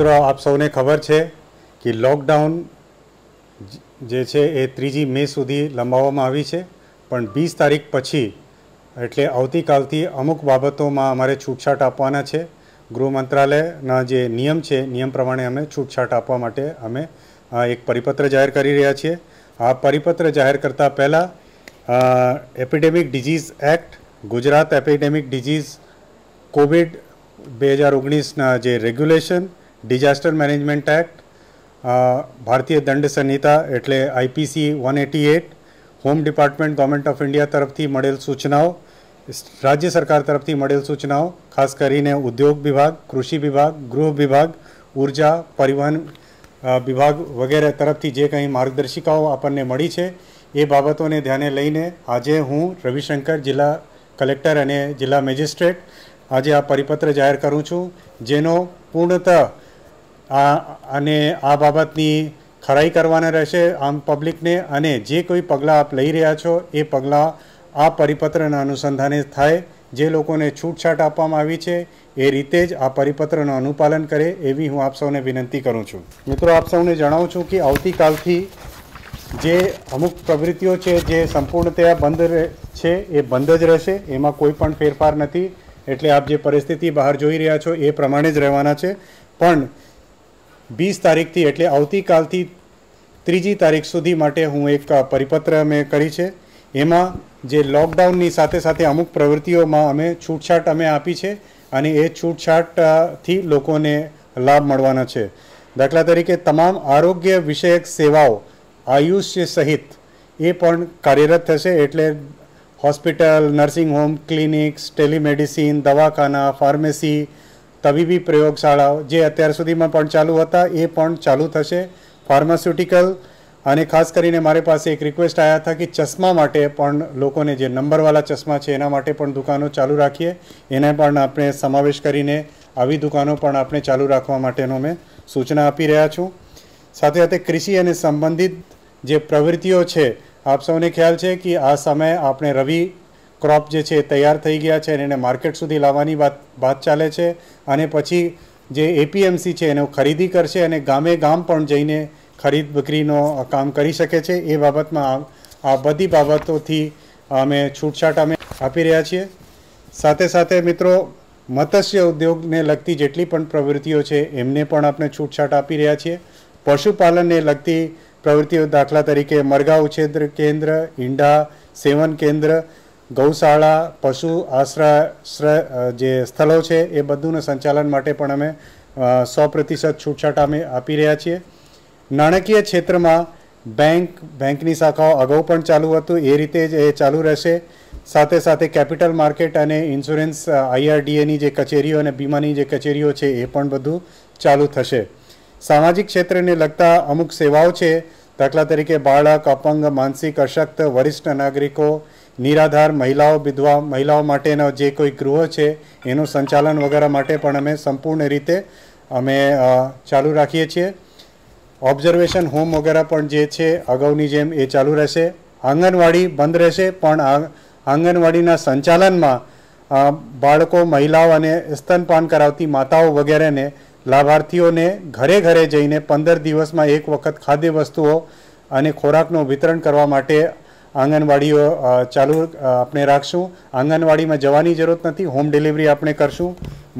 તરા આપ સૌને ખબર છે કે લોકડાઉન જે છે એ ત્રીજી મે સુધી લંબાવવામાં આવી છે પણ 20 તારીખ પછી એટલે આવતીકાલથી અમુક બાબતોમાં અમારે છૂટછાટ આપવાના છે ગૃહ મંત્રાલયના જે નિયમ છે નિયમ પ્રમાણે અમે છૂટછાટ આપવા માટે અમે એક પરિપત્ર જાહેર કરી રહ્યા છીએ આ પરિપત્ર જાહેર કરતા પહેલા epidemic diseases act Gujarat epidemic diseases COVID 2019 ના જે રેગ્યુલેશન डिजास्टर मैनेजमेंट एक्ट भारतीय दंड संहिता એટલે IPC 188 home department government of India તરફથી મળેલ સૂચનાઓ રાજ્ય સરકાર તરફથી મળેલ સૂચનાઓ ખાસ કરીને ઉદ્યોગ વિભાગ કૃષિ વિભાગ ગૃહ વિભાગ ઊર્જા પરિવહન વિભાગ વગેરે તરફથી જે કંઈ માર્ગદર્શિકાઓ આપણને મળી છે એ બાબતોને ધ્યાને લઈને આજે હું રવિશંકર જિલ્લા કલેક્ટર અને જિલ્લા મેજિસ્ટ્રેટ આજે આ પરિપત્ર જાહેર કરું છું જેનો પૂર્ણતા આ અને આ બાબતની ખરાઈ કરવાના રહેશે આમ પબ્લિકને અને જે કોઈ પગલાં આપ લઈ રહ્યા છો એ પગલાં આ પરિપત્રના અનુસંધાને થાય જે લોકોને છૂટછાટ આપવામાં આવી છે એ રીતે જ આ પરિપત્રનું અનુપાલન કરે એવી હું આપ સૌને વિનંતી કરું છું મિત્રો આપ સૌને જણાવું છું કે આવતીકાલથી જે અમુક પ્રવૃત્તિઓ છે જે સંપૂર્ણતયા બંધ છે એ બંધ જ રહેશે એમાં કોઈ પણ ફેરફાર નથી એટલે આપ જે પરિસ્થિતિ બહાર જોઈ રહ્યા છો એ પ્રમાણે જ રહેવાના છે પણ વીસ તારીખથી એટલે આવતીકાલથી ત્રીજી તારીખ સુધી માટે હું એક પરિપત્ર મેં કરી છે એમાં જે લોકડાઉનની સાથે સાથે અમુક પ્રવૃત્તિઓમાં અમે છૂટછાટ અમે આપી છે અને એ છૂટછાટથી લોકોને લાભ મળવાના છે દાખલા તરીકે તમામ આરોગ્ય વિષયક સેવાઓ આયુષ્ય સહિત એ પણ કાર્યરત થશે એટલે hospital nursing home clinics telemedicine દવાખાના ફાર્મસી તવીબી પ્રયોગશાળાઓ જે અત્યાર સુધીમાં પણ ચાલુ હતા એ પણ ચાલુ થશે ફાર્માસ્યુટિકલ અને ખાસ કરીને મારે પાસે એક रिक्वेस्ट આયા હતા કે ચશ્મા માટે પણ લોકો ને જે નંબરવાળા ચશ્મા છે એના માટે પણ દુકાનો ચાલુ રાખીએ એને પણ આપણે સમાવેશ કરીને આવી દુકાનો પણ આપણે ચાલુ રાખવા માટેનો મે સૂચના આપી રહ્યા છું સાથે સાથે કૃષિ અને સંબંધિત જે પ્રવૃત્તિઓ છે આપ સૌને ખ્યાલ છે કે આ સમય આપણે રવી ક્રોપ જે છે એ તૈયાર થઈ ગયા છે અને એને માર્કેટ સુધી લાવવાની વાત વાત ચાલે છે અને પછી જે એપીએમસી છે એનો ખરીદી કરશે અને ગામે ગામ પણ જઈને ખરીદ વિક્રીનો કામ કરી શકે છે એ બાબતમાં આ બધી બાબતોથી અમે છૂટછાટ અમે આપી રહ્યા છીએ સાથે સાથે મિત્રો મત્સ્ય ઉદ્યોગને લગતી જેટલી પણ પ્રવૃત્તિઓ છે એમને પણ આપણે છૂટછાટ આપી રહ્યા છીએ પશુપાલનને લગતી પ્રવૃત્તિઓ દાખલા તરીકે મરઘા ઉછેદ કેન્દ્ર ઈંડા સેવન કેન્દ્ર ગૌશાળા પશુ આશ્રય જે સ્થળો છે એ બધુંને સંચાલન માટે પણ અમે સો પ્રતિશત છૂટછાટ અમે આપી રહ્યા છીએ નાણાકીય ક્ષેત્રમાં બેંક બેંકની શાખાઓ અગાઉ પણ ચાલુ હતું એ રીતે જ એ ચાલુ રહેશે સાથે સાથે કેપિટલ માર્કેટ અને ઇન્સ્યોરન્સ આઈઆરડીએની જે કચેરીઓ અને બીમાની જે કચેરીઓ છે એ પણ બધું ચાલુ થશે સામાજિક ક્ષેત્રને લગતા અમુક સેવાઓ છે દાખલા તરીકે બાળક અપંગ માનસિક અશક્ત વરિષ્ઠ નાગરિકો નિરાધાર મહિલાઓ વિધવા મહિલાઓ માટેના જે કોઈ ગૃહો છે એનું સંચાલન વગેરે માટે પણ અમે સંપૂર્ણ રીતે અમે ચાલુ રાખીએ છીએ ઓબ્ઝર્વેશન હોમ વગેરે પણ જે છે અગાઉની જેમ એ ચાલુ રહેશે આંગણવાડી બંધ રહેશે પણ આંગણવાડીના સંચાલનમાં બાળકો મહિલાઓ અને સ્તનપાન કરાવતી માતાઓ વગેરેને લાભાર્થીઓને ઘરે ઘરે જઈને પંદર દિવસમાં એક વખત ખાદ્ય વસ્તુઓ અને ખોરાકનું વિતરણ કરવા માટે આંગણવાડીઓ ચાલુ આપણે રાખશું આંગણવાડીમાં જવાની જરૂરત નથી હોમ ડિલિવરી આપણે કરશું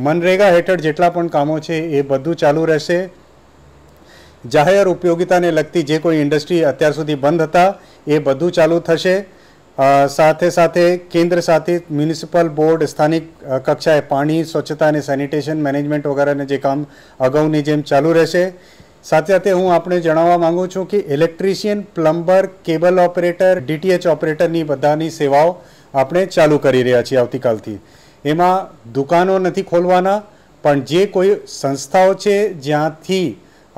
મનરેગા હેઠળ જેટલા પણ કામો છે એ બધું ચાલુ રહેશે જાહેર ઉપયોગિતાને લગતી જે કોઈ ઇન્ડસ્ટ્રી અત્યાર સુધી બંધ હતા એ બધું ચાલુ થશે સાથે સાથે કેન્દ્ર સાથે મ્યુનિસિપલ બોર્ડ સ્થાનિક કક્ષાએ પાણી સ્વચ્છતા અને સેનિટેશન મેનેજમેન્ટ વગેરેને જે કામ અગાઉની જેમ ચાલુ રહેશે સાથે સાથે હું આપણે જણાવવા માંગુ છું કે electrician plumber cable operator DTH ઓપરેટરની બધાની સેવાઓ આપણે ચાલુ કરી રહ્યા છીએ આવતીકાલથી એમાં દુકાનો નથી ખોલવાના પણ જે કોઈ સંસ્થાઓ છે જ્યાંથી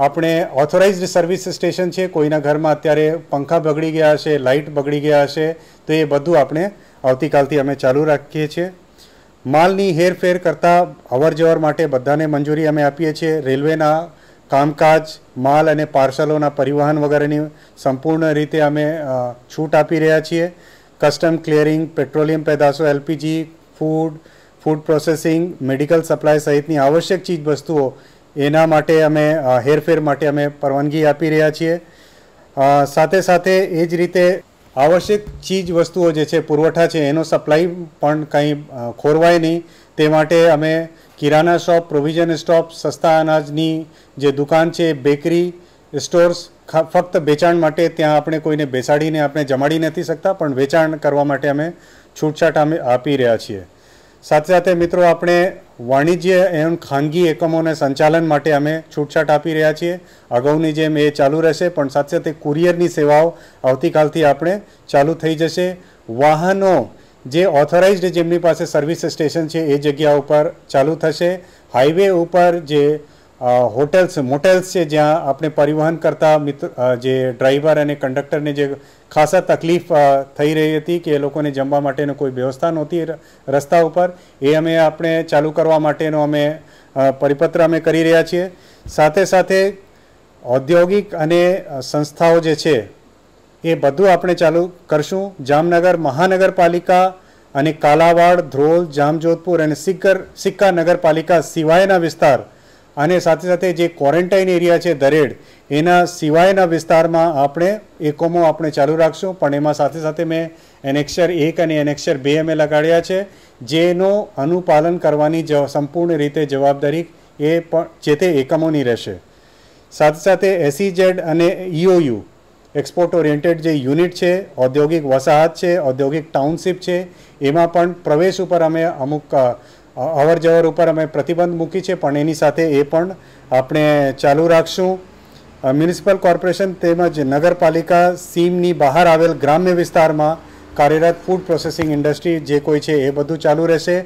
આપણે ઓથોરાઇઝડ સર્વિસ સ્ટેશન છે કોઈના ઘરમાં અત્યારે પંખા બગડી ગયા હશે લાઇટ બગડી ગયા હશે તો એ બધું આપણે આવતીકાલથી અમે ચાલુ રાખીએ છીએ માલની હેરફેર કરતાં અવર માટે બધાને મંજૂરી અમે આપીએ છીએ રેલવેના કામકાજ માલ અને પાર્સલોના પરિવહન વગેરેની સંપૂર્ણ રીતે અમે છૂટ આપી રહ્યા છીએ કસ્ટમ ક્લિયરિંગ પેટ્રોલિયમ પેદાશો LPG food food processing medical supply સહિતની આવશ્યક ચીજ વસ્તુઓ એના માટે અમે હેરફેર માટે અમે પરવાનગી આપી રહ્યા છીએ સાથે સાથે એ જ રીતે આવશ્યક ચીજ વસ્તુઓ જે છે પુરવઠા છે એનો સપ્લાય પણ કંઈ ખોરવાય નહીં તે માટે અમે किराना शॉप प्रोविजन स्टोर सस्ता अनाजની જે દુકાન છે બેકરી સ્ટોર્સ ફક્ત વેચાણ માટે ત્યાં આપણે કોઈને બેસાડીને આપણે જમાડી નથી શકતા પણ વેચાણ કરવા માટે અમે છૂટછાટ આપી રહ્યા છીએ સાથે સાથે મિત્રો આપણે વાણિજ્યયન ખાંગી એકમોને સંચાલન માટે અમે છૂટછાટ આપી રહ્યા છીએ આગોની જેમ એ ચાલુ રહેશે પણ સાથે સાથે કુરિયરની સેવાઓ આવતીકાલથી આપણે ચાલુ થઈ જશે વાહનો જે ઓથોરાઇઝડ જેમની પાસે સર્વિસ સ્ટેશન છે એ જગ્યા ઉપર ચાલુ થશે હાઈવે ઉપર જે હોટેલ્સ મોટેલ્સ છે જ્યાં આપણે પરિવહન કરતા મિત્ર જે ડ્રાઈવર અને કંડક્ટરને જે ખાસા તકલીફ થઈ રહી હતી કે એ લોકોને જમવા માટેનો કોઈ વ્યવસ્થા નહોતી રસ્તા ઉપર એ અમે આપણે ચાલુ કરવા માટેનો અમે પરિપત્ર અમે કરી રહ્યા છીએ સાથે સાથે ઔદ્યોગિક અને સંસ્થાઓ જે છે એ બધું આપણે ચાલુ કરશું જામનગર મહાનગરપાલિકા અને કાલાવાડ ધ્રોલ જામજોધપુર અને સિક્કર સિક્કા નગરપાલિકા સિવાયના વિસ્તાર અને સાથે સાથે જે ક્વોરન્ટાઇન એરિયા છે દરેડ એના સિવાયના વિસ્તારમાં આપણે એકમો આપણે ચાલુ રાખશું પણ એમાં સાથે સાથે મેં એનેક્ષર એક અને એનેક્ષર બે અમે લગાડ્યા છે જેનો અનુપાલન કરવાની સંપૂર્ણ રીતે જવાબદારી એ પણ જે તે એકમોની રહેશે સાથે સાથે એસઈઝેડ e અને ઈઓયુ e એક્સપોર્ટ ઓરિએન્ટેડ જે યુનિટ છે ઔદ્યોગિક વસાહત છે ઔદ્યોગિક ટાઉનશીપ છે એમાં પણ પ્રવેશ ઉપર અમે અમુક અવર જવર ઉપર અમે પ્રતિબંધ મૂકી છે પણ એની સાથે એ પણ આપણે ચાલુ રાખશું મ્યુનિસિપલ કોર્પોરેશન તેમજ નગરપાલિકા સીમની બહાર આવેલ ગ્રામ્ય વિસ્તારમાં કાર્યરત ફૂડ પ્રોસેસિંગ ઇન્ડસ્ટ્રી જે કોઈ છે એ બધું ચાલુ રહેશે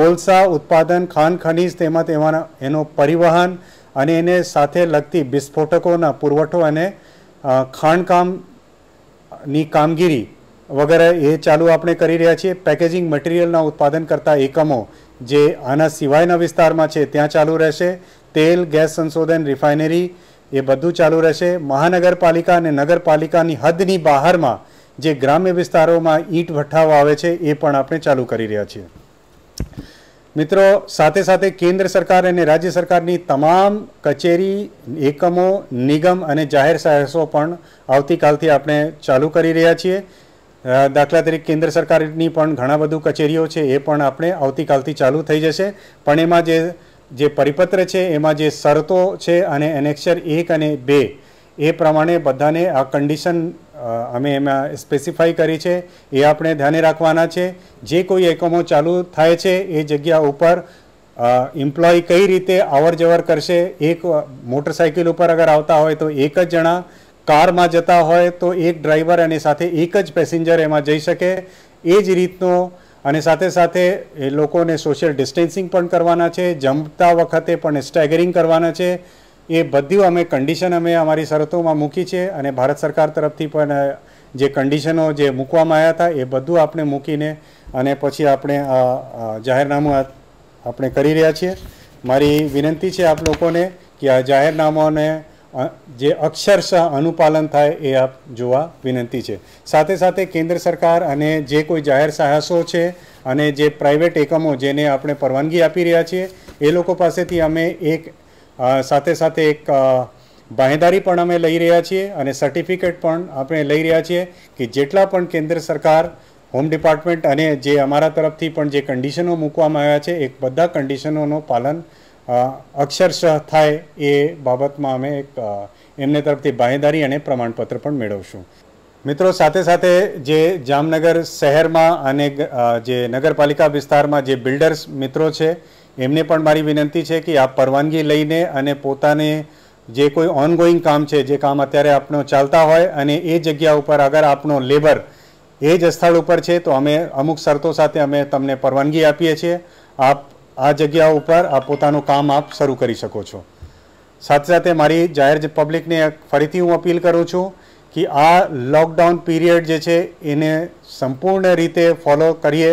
કોલસા ઉત્પાદન ખાન ખનીજ તેમાં તેમાં એનો પરિવહન અને એને સાથે લગતી વિસ્ફોટકોના પુરવઠો અને ખાણકામની કામગીરી વગેરે એ ચાલુ આપણે કરી રહ્યા છીએ પેકેજિંગ મટીરિયલના ઉત્પાદન કરતા એકમો જે આના સિવાયના વિસ્તારમાં છે ત્યાં ચાલુ રહેશે તેલ ગેસ સંશોધન રિફાઇનરી એ બધું ચાલુ રહેશે મહાનગરપાલિકા અને નગરપાલિકાની હદની બહારમાં જે ગ્રામ્ય વિસ્તારોમાં ઈંટ ભઠ્ઠાઓ આવે છે એ પણ આપણે ચાલુ કરી રહ્યા છીએ મિત્રો સાથે સાથે કેન્દ્ર સરકાર અને રાજ્ય સરકારની તમામ કચેરી એકમો નિગમ અને જાહેર સાહસો પણ આવતીકાલથી આપણે ચાલુ કરી રહ્યા છીએ દાખલા તરીકે કેન્દ્ર સરકારની પણ ઘણા બધું કચેરીઓ છે એ પણ આપણે આવતીકાલથી ચાલુ થઈ જશે પણ એમાં જે જે પરિપત્ર છે એમાં જે શરતો છે અને એનેક્ષર એક અને બે એ પ્રમાણે બધાને આ કન્ડિશન અમે એમાં સ્પેસિફાઈ કરી છે એ આપણે ધ્યાને રાખવાના છે જે કોઈ એકમો ચાલુ થાય છે એ જગ્યા ઉપર એમ્પ્લોય કઈ રીતે અવર જવર કરશે એક મોટરસાઇકલ ઉપર અગર આવતા હોય તો એક જ જણા કારમાં જતા હોય તો એક ડ્રાઈવર અને સાથે એક જ પેસેન્જર એમાં જઈ શકે એ જ રીતનો અને સાથે સાથે એ લોકોને સોશિયલ ડિસ્ટન્સિંગ પણ કરવાના છે જમતા વખતે પણ સ્ટેગરિંગ કરવાના છે એ બધું અમે કન્ડિશન અમે અમારી શરતોમાં મૂકી છે અને ભારત સરકાર તરફથી પણ જે કન્ડિશનો જે મૂકવામાં આવ્યા હતા એ બધું આપણે મૂકીને અને પછી આપણે જાહેરનામું આપણે કરી રહ્યા છીએ મારી વિનંતી છે આપ લોકોને કે આ જાહેરનામાને જે અક્ષરશઃ અનુપાલન થાય એ આપ જોવા વિનંતી છે સાથે સાથે કેન્દ્ર સરકાર અને જે કોઈ જાહેર સાહસો છે અને જે પ્રાઇવેટ એકમો જેને આપણે પરવાનગી આપી રહ્યા છીએ એ લોકો પાસેથી અમે એક સાથે સાથે એક બાહેદારી પણ અમે લઈ રહ્યા છીએ અને સર્ટિફિકેટ પણ આપણે લઈ રહ્યા છીએ કે જેટલા પણ કેન્દ્ર સરકાર હોમ ડિપાર્ટમેન્ટ અને જે અમારા તરફથી પણ જે કન્ડિશનો મૂકવામાં આવ્યા છે એ બધા કન્ડિશનોનું પાલન અક્ષરશઃ થાય એ બાબતમાં અમે એક એમને તરફથી બાહેદારી અને પ્રમાણપત્ર પણ મેળવશું મિત્રો સાથે સાથે જે જામનગર શહેરમાં અને જે નગરપાલિકા વિસ્તારમાં જે બિલ્ડર્સ મિત્રો છે એમને પણ મારી વિનંતી છે કે આ પરવાનગી લઈને અને પોતાને જે કોઈ ઓનગોઈંગ કામ છે જે કામ અત્યારે આપણો ચાલતા હોય અને એ જગ્યા ઉપર અગર આપણો લેબર એ જ સ્થળ ઉપર છે તો અમે અમુક શરતો સાથે અમે તમને પરવાનગી આપીએ છીએ આપ આ જગ્યા ઉપર આ પોતાનું કામ આપ શરૂ કરી શકો છો સાથે સાથે મારી જાહેર પબ્લિકને ફરીથી હું અપીલ કરું છું કે આ લોકડાઉન પીરિયડ જે છે એને સંપૂર્ણ રીતે ફોલો કરીએ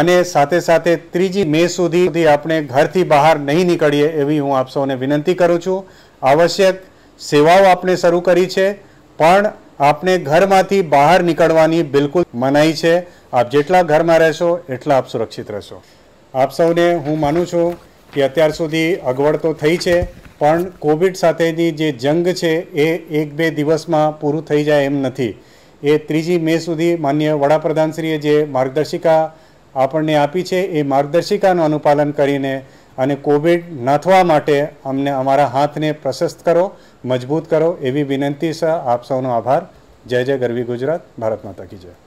અને સાથે સાથે ત્રીજી મે સુધી આપણે ઘરથી બહાર નહીં નીકળીએ એવી હું આપ સૌને વિનંતી કરું છું આવશ્યક સેવાઓ આપણે શરૂ કરી છે પણ આપણે ઘરમાંથી બહાર નીકળવાની બિલકુલ મનાઈ છે આપ જેટલા ઘરમાં રહેશો એટલા આપ સુરક્ષિત રહેશો આપ સૌને હું માનું છું કે અત્યાર સુધી અગવડ તો થઈ છે પણ કોવિડ સાથેની જે જંગ છે એ એક બે દિવસમાં પૂરું થઈ જાય એમ નથી એ ત્રીજી મે સુધી માન્ય વડાપ્રધાનશ્રીએ જે માર્ગદર્શિકા આપણને આપી છે એ માર્ગદર્શિકાનું અનુપાલન કરીને અને કોવિડ નાથવા માટે અમને અમારા હાથને પ્રશસ્ત કરો મજબૂત કરો એવી વિનંતી સહ આપ સૌનો આભાર જય જય ગરવી ગુજરાત ભારત માતા કી જય